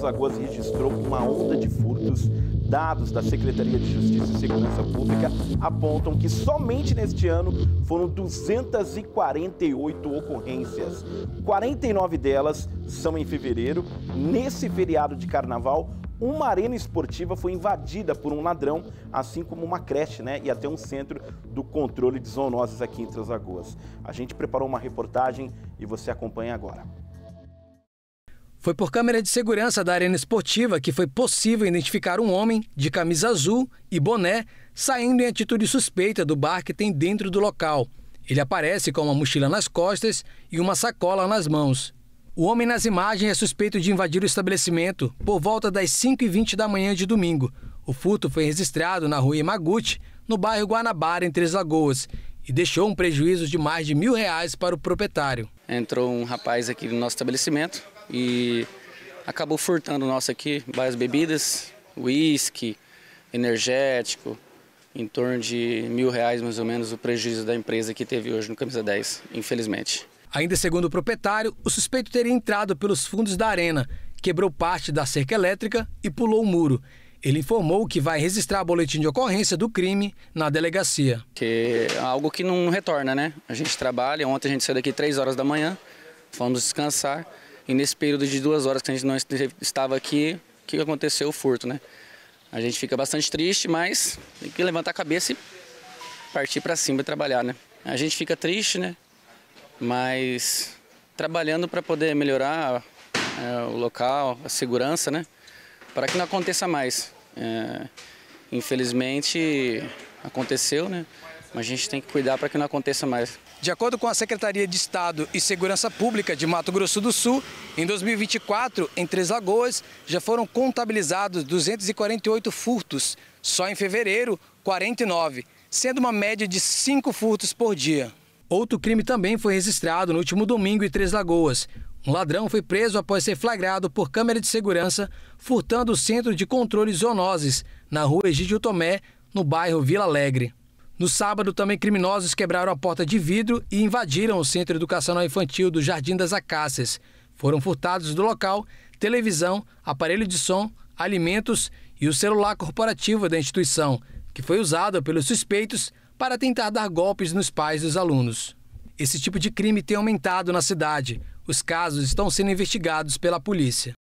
Lagoas registrou uma onda de furtos. Dados da Secretaria de Justiça e Segurança Pública apontam que somente neste ano foram 248 ocorrências. 49 delas são em fevereiro. Nesse feriado de carnaval, uma arena esportiva foi invadida por um ladrão, assim como uma creche né, e até um centro do controle de zoonoses aqui em Lagoas. A gente preparou uma reportagem e você acompanha agora. Foi por câmera de segurança da arena esportiva que foi possível identificar um homem de camisa azul e boné saindo em atitude suspeita do bar que tem dentro do local. Ele aparece com uma mochila nas costas e uma sacola nas mãos. O homem nas imagens é suspeito de invadir o estabelecimento por volta das 5h20 da manhã de domingo. O furto foi registrado na rua Imaguti, no bairro Guanabara, em Três Lagoas, e deixou um prejuízo de mais de mil reais para o proprietário. Entrou um rapaz aqui no nosso estabelecimento, e acabou furtando o nosso aqui, várias bebidas, uísque, energético, em torno de mil reais mais ou menos o prejuízo da empresa que teve hoje no Camisa 10, infelizmente. Ainda segundo o proprietário, o suspeito teria entrado pelos fundos da arena, quebrou parte da cerca elétrica e pulou o muro. Ele informou que vai registrar o boletim de ocorrência do crime na delegacia. Que é algo que não retorna, né? A gente trabalha, ontem a gente saiu daqui três horas da manhã, fomos descansar, e nesse período de duas horas que a gente não estava aqui, o que aconteceu? O furto, né? A gente fica bastante triste, mas tem que levantar a cabeça e partir para cima e trabalhar, né? A gente fica triste, né? Mas trabalhando para poder melhorar é, o local, a segurança, né? Para que não aconteça mais. É, infelizmente aconteceu, né? Mas a gente tem que cuidar para que não aconteça mais. De acordo com a Secretaria de Estado e Segurança Pública de Mato Grosso do Sul, em 2024, em Três Lagoas, já foram contabilizados 248 furtos. Só em fevereiro, 49, sendo uma média de cinco furtos por dia. Outro crime também foi registrado no último domingo em Três Lagoas. Um ladrão foi preso após ser flagrado por câmera de segurança furtando o centro de controle zoonoses na rua Egídio Tomé, no bairro Vila Alegre. No sábado, também criminosos quebraram a porta de vidro e invadiram o Centro Educacional Infantil do Jardim das Acácias. Foram furtados do local televisão, aparelho de som, alimentos e o celular corporativo da instituição, que foi usado pelos suspeitos para tentar dar golpes nos pais dos alunos. Esse tipo de crime tem aumentado na cidade. Os casos estão sendo investigados pela polícia.